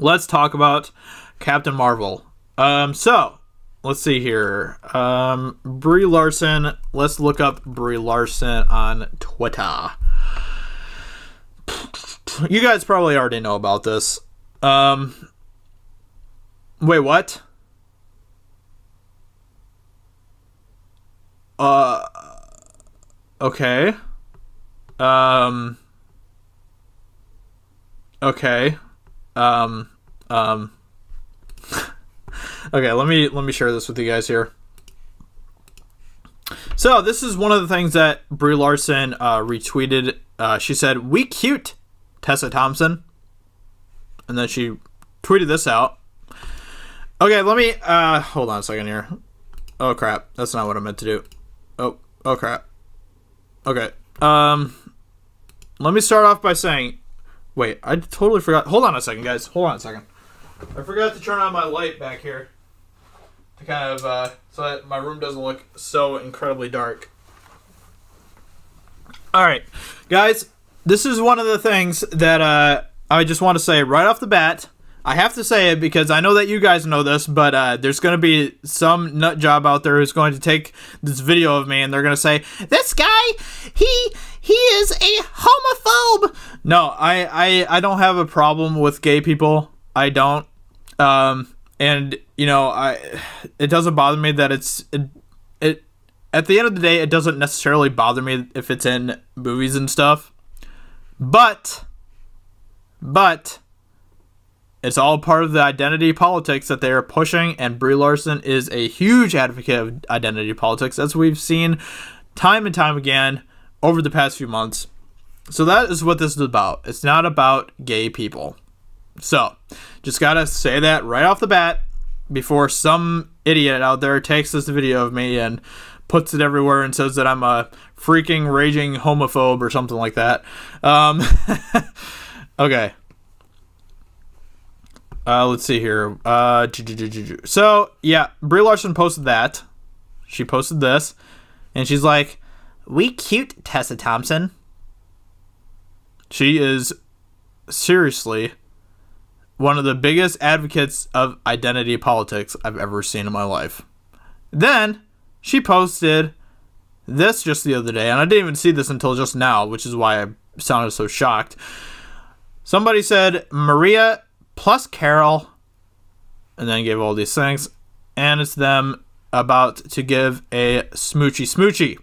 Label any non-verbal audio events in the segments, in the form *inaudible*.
let's talk about Captain Marvel. Um, so let's see here. Um, Brie Larson. Let's look up Brie Larson on Twitter. You guys probably already know about this. Um, wait, what? Uh, okay. Um, okay. Um, um, *laughs* okay, let me let me share this with you guys here. So this is one of the things that Brie Larson uh, retweeted. Uh, she said, "We cute, Tessa Thompson," and then she tweeted this out. Okay, let me uh, hold on a second here. Oh crap, that's not what I meant to do. Oh, oh crap. Okay. Um, let me start off by saying Wait, I totally forgot. Hold on a second, guys. Hold on a second. I forgot to turn on my light back here to kind of uh, so that my room doesn't look so incredibly dark. All right, guys. This is one of the things that uh, I just want to say right off the bat. I have to say it because I know that you guys know this, but uh, there's going to be some nut job out there who's going to take this video of me and they're going to say, "This guy, he he is a homophobe." No, I I I don't have a problem with gay people. I don't. Um, and you know, I it doesn't bother me that it's it, it at the end of the day, it doesn't necessarily bother me if it's in movies and stuff. But but it's all part of the identity politics that they are pushing, and Brie Larson is a huge advocate of identity politics, as we've seen time and time again over the past few months. So that is what this is about. It's not about gay people. So, just gotta say that right off the bat before some idiot out there takes this video of me and puts it everywhere and says that I'm a freaking raging homophobe or something like that. Um, *laughs* okay. Uh, let's see here. Uh, so yeah, Brie Larson posted that. She posted this, and she's like, "We cute Tessa Thompson." She is seriously one of the biggest advocates of identity politics I've ever seen in my life. Then she posted this just the other day, and I didn't even see this until just now, which is why I sounded so shocked. Somebody said Maria plus Carol, and then give all these things, and it's them about to give a smoochy smoochy.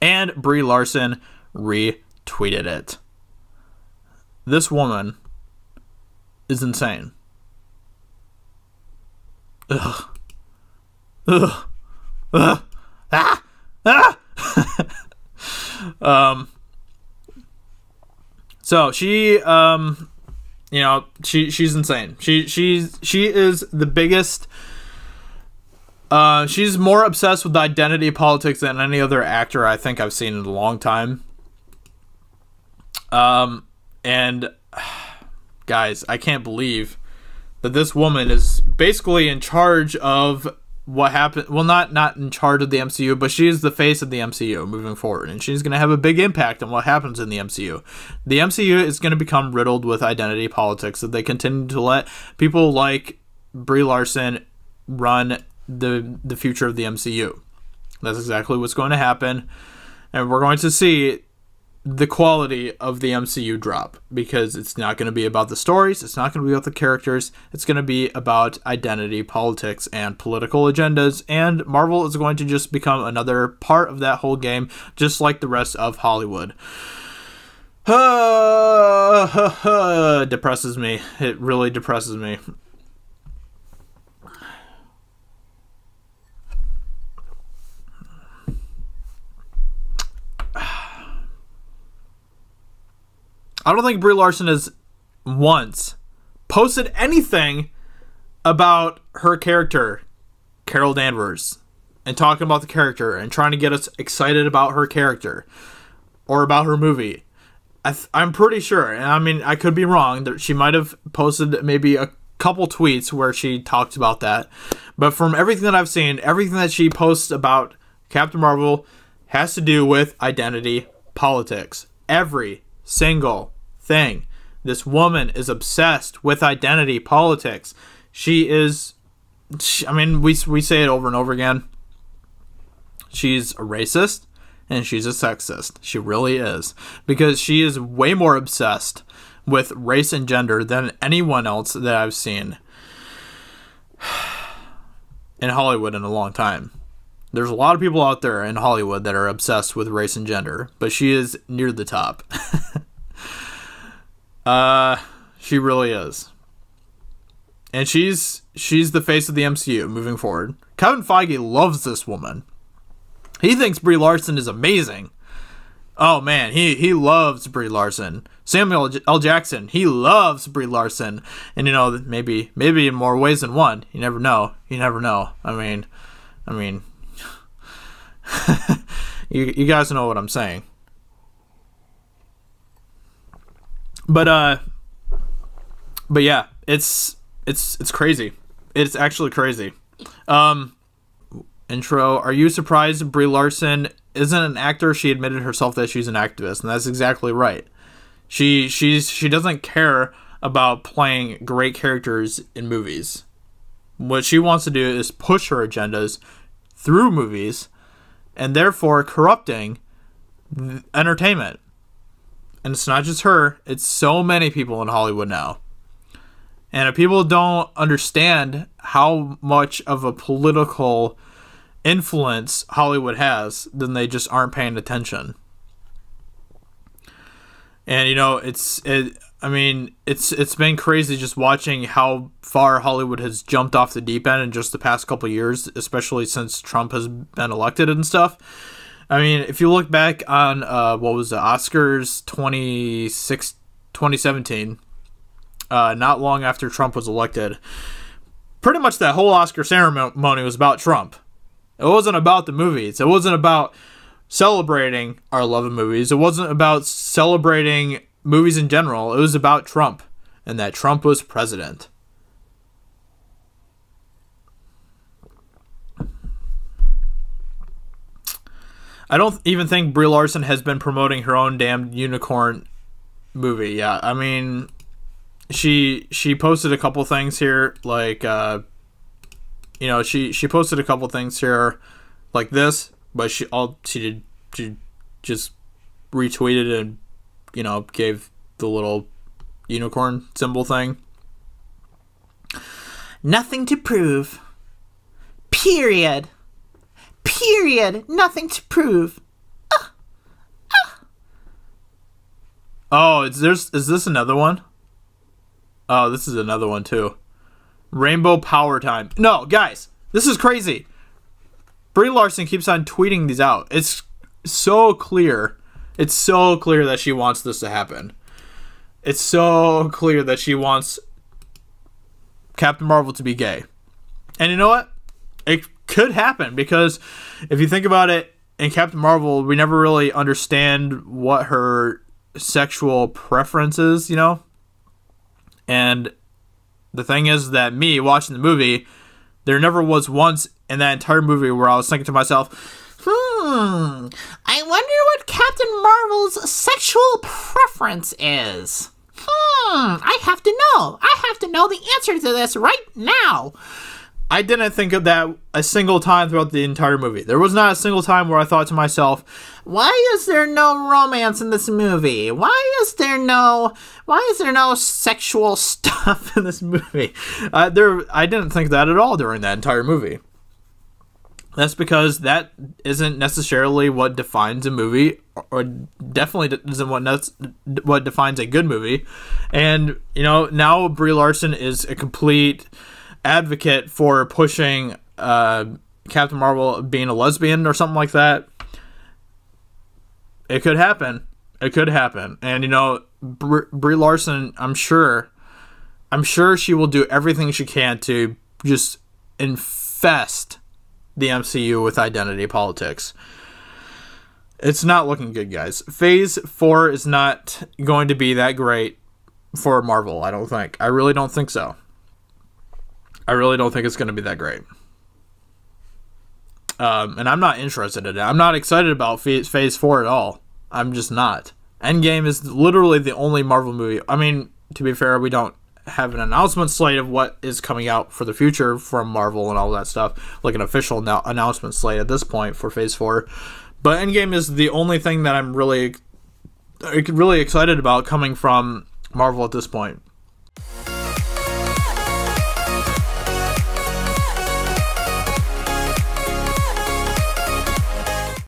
And Brie Larson retweeted it. This woman is insane. Ugh. Ugh. Ugh. Ah. Ah. *laughs* um. So she um you know, she she's insane. She she's she is the biggest uh, she's more obsessed with identity politics than any other actor I think I've seen in a long time. Um, and *sighs* guys, I can't believe that this woman is basically in charge of what happened well not not in charge of the MCU but she is the face of the MCU moving forward and she's going to have a big impact on what happens in the MCU. The MCU is going to become riddled with identity politics if they continue to let people like Brie Larson run the the future of the MCU. That's exactly what's going to happen and we're going to see the quality of the MCU drop because it's not going to be about the stories, it's not going to be about the characters, it's going to be about identity, politics, and political agendas. And Marvel is going to just become another part of that whole game, just like the rest of Hollywood. *sighs* Depresses me. It really depresses me. I don't think Brie Larson has once posted anything about her character, Carol Danvers, and talking about the character and trying to get us excited about her character or about her movie. I am pretty sure, and I mean, I could be wrong, that she might have posted maybe a couple tweets where she talked about that. But from everything that I've seen, everything that she posts about Captain Marvel has to do with identity politics. Every single thing. This woman is obsessed with identity politics. She is, she, I mean, we, we say it over and over again. She's a racist and she's a sexist. She really is. Because she is way more obsessed with race and gender than anyone else that I've seen *sighs* in Hollywood in a long time. There's a lot of people out there in Hollywood that are obsessed with race and gender, but she is near the top. *laughs* Uh, she really is. And she's she's the face of the MCU moving forward. Kevin Feige loves this woman. He thinks Brie Larson is amazing. Oh man, he he loves Brie Larson. Samuel L. Jackson, he loves Brie Larson, and you know maybe maybe in more ways than one. You never know. You never know. I mean, I mean, *laughs* you you guys know what I'm saying. But uh, but yeah, it's it's it's crazy. It's actually crazy. Um, intro. Are you surprised Brie Larson isn't an actor? She admitted herself that she's an activist, and that's exactly right. She she's she doesn't care about playing great characters in movies. What she wants to do is push her agendas through movies and therefore corrupting entertainment and it's not just her, it's so many people in Hollywood now. And if people don't understand how much of a political influence Hollywood has, then they just aren't paying attention. And you know, it's it I mean, it's it's been crazy just watching how far Hollywood has jumped off the deep end in just the past couple years, especially since Trump has been elected and stuff I mean, if you look back on uh, what was the Oscars 26, 2017, uh, not long after Trump was elected, pretty much that whole Oscar ceremony was about Trump. It wasn't about the movies. It wasn't about celebrating our love of movies. It wasn't about celebrating movies in general. It was about Trump and that Trump was president. I don't even think Brie Larson has been promoting her own damn unicorn movie. Yeah, I mean, she she posted a couple things here, like uh, you know, she she posted a couple things here, like this, but she all she did she just retweeted and you know gave the little unicorn symbol thing. Nothing to prove. Period. Period. Nothing to prove. Uh, uh. Oh, is there's is this another one? Oh, this is another one too. Rainbow Power Time. No, guys, this is crazy. Brie Larson keeps on tweeting these out. It's so clear. It's so clear that she wants this to happen. It's so clear that she wants Captain Marvel to be gay. And you know what? It could happen because if you think about it, in Captain Marvel, we never really understand what her sexual preferences, you know? And the thing is that me watching the movie, there never was once in that entire movie where I was thinking to myself, hmm, I wonder what Captain Marvel's sexual preference is. Hmm, I have to know. I have to know the answer to this right now. I didn't think of that a single time throughout the entire movie. There was not a single time where I thought to myself, "Why is there no romance in this movie? Why is there no why is there no sexual *laughs* stuff in this movie?" Uh, there, I didn't think that at all during that entire movie. That's because that isn't necessarily what defines a movie, or definitely isn't what nuts, what defines a good movie. And you know, now Brie Larson is a complete advocate for pushing uh, Captain Marvel being a lesbian or something like that. It could happen. It could happen. And you know, Br Brie Larson, I'm sure, I'm sure she will do everything she can to just infest the MCU with identity politics. It's not looking good, guys. Phase 4 is not going to be that great for Marvel, I don't think. I really don't think so. I really don't think it's going to be that great. Um, and I'm not interested in it. I'm not excited about Phase Four at all. I'm just not. Endgame is literally the only Marvel movie. I mean, to be fair, we don't have an announcement slate of what is coming out for the future from Marvel and all that stuff, like an official no- announcement slate at this point for Phase Four. But Endgame is the only thing that I'm really, really excited about coming from Marvel at this point.